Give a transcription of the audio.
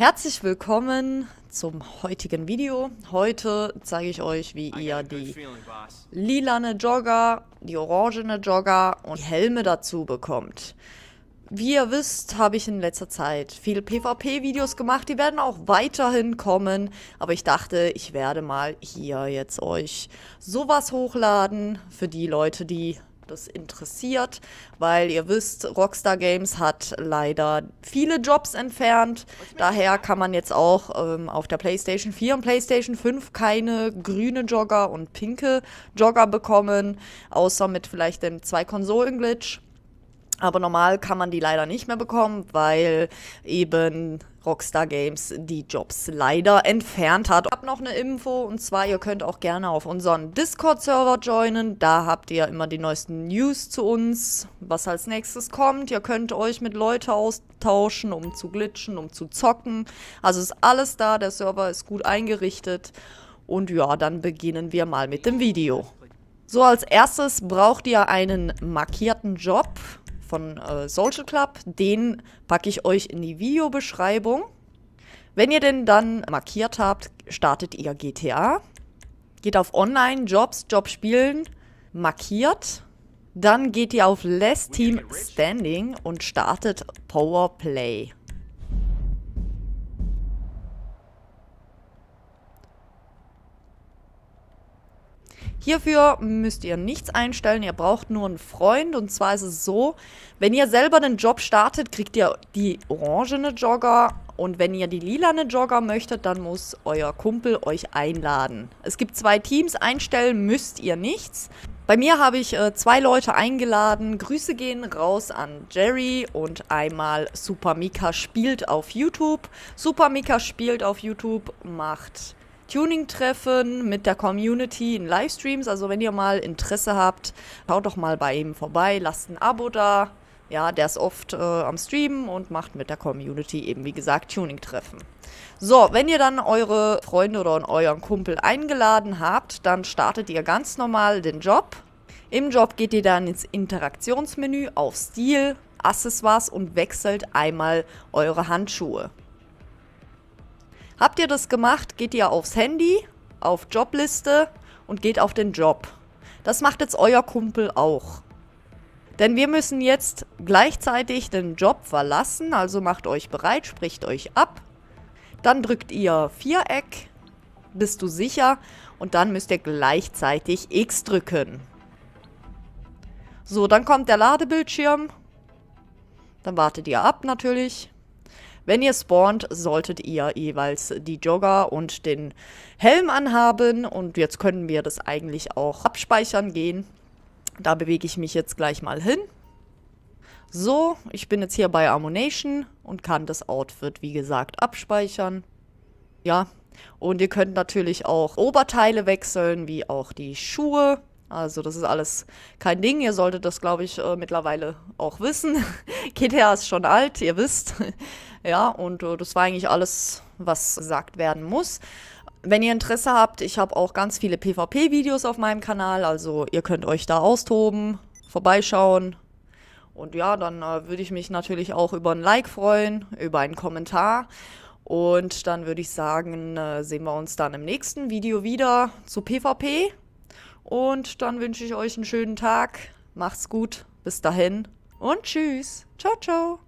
Herzlich willkommen zum heutigen Video. Heute zeige ich euch, wie ihr die lilane Jogger, die orangene Jogger und die Helme dazu bekommt. Wie ihr wisst, habe ich in letzter Zeit viele PvP-Videos gemacht. Die werden auch weiterhin kommen. Aber ich dachte, ich werde mal hier jetzt euch sowas hochladen für die Leute, die das interessiert, weil ihr wisst, Rockstar Games hat leider viele Jobs entfernt. Daher kann man jetzt auch ähm, auf der PlayStation 4 und PlayStation 5 keine grüne Jogger und pinke Jogger bekommen, außer mit vielleicht dem Zwei-Konsolen-Glitch. Aber normal kann man die leider nicht mehr bekommen, weil eben Rockstar Games die Jobs leider entfernt hat. Ich habe noch eine Info und zwar, ihr könnt auch gerne auf unseren Discord-Server joinen. Da habt ihr immer die neuesten News zu uns, was als nächstes kommt. Ihr könnt euch mit Leuten austauschen, um zu glitschen, um zu zocken. Also ist alles da, der Server ist gut eingerichtet. Und ja, dann beginnen wir mal mit dem Video. So, als erstes braucht ihr einen markierten Job von äh, Social Club. Den packe ich euch in die Videobeschreibung. Wenn ihr den dann markiert habt, startet ihr GTA. Geht auf Online, Jobs, Jobspielen, markiert. Dann geht ihr auf Last Team Standing und startet Power Play. Hierfür müsst ihr nichts einstellen, ihr braucht nur einen Freund und zwar ist es so, wenn ihr selber einen Job startet, kriegt ihr die orangene Jogger und wenn ihr die lilane Jogger möchtet, dann muss euer Kumpel euch einladen. Es gibt zwei Teams, einstellen müsst ihr nichts. Bei mir habe ich äh, zwei Leute eingeladen. Grüße gehen raus an Jerry und einmal Super Mika spielt auf YouTube. Super Mika spielt auf YouTube macht Tuning-Treffen mit der Community in Livestreams. Also wenn ihr mal Interesse habt, schaut doch mal bei ihm vorbei, lasst ein Abo da. Ja, der ist oft äh, am Streamen und macht mit der Community eben, wie gesagt, Tuning-Treffen. So, wenn ihr dann eure Freunde oder euren Kumpel eingeladen habt, dann startet ihr ganz normal den Job. Im Job geht ihr dann ins Interaktionsmenü auf Stil, Accessoires und wechselt einmal eure Handschuhe. Habt ihr das gemacht, geht ihr aufs Handy, auf Jobliste und geht auf den Job. Das macht jetzt euer Kumpel auch. Denn wir müssen jetzt gleichzeitig den Job verlassen, also macht euch bereit, spricht euch ab. Dann drückt ihr Viereck, bist du sicher, und dann müsst ihr gleichzeitig X drücken. So, dann kommt der Ladebildschirm. Dann wartet ihr ab natürlich. Wenn ihr spawnt, solltet ihr jeweils die Jogger und den Helm anhaben. Und jetzt können wir das eigentlich auch abspeichern gehen. Da bewege ich mich jetzt gleich mal hin. So, ich bin jetzt hier bei Ammonation und kann das Outfit, wie gesagt, abspeichern. Ja, und ihr könnt natürlich auch Oberteile wechseln, wie auch die Schuhe. Also das ist alles kein Ding. Ihr solltet das, glaube ich, äh, mittlerweile auch wissen. GTA ist schon alt, ihr wisst. Ja, und äh, das war eigentlich alles, was gesagt werden muss. Wenn ihr Interesse habt, ich habe auch ganz viele PvP-Videos auf meinem Kanal, also ihr könnt euch da austoben, vorbeischauen. Und ja, dann äh, würde ich mich natürlich auch über ein Like freuen, über einen Kommentar. Und dann würde ich sagen, äh, sehen wir uns dann im nächsten Video wieder zu PvP. Und dann wünsche ich euch einen schönen Tag. Macht's gut. Bis dahin. Und tschüss. Ciao, ciao.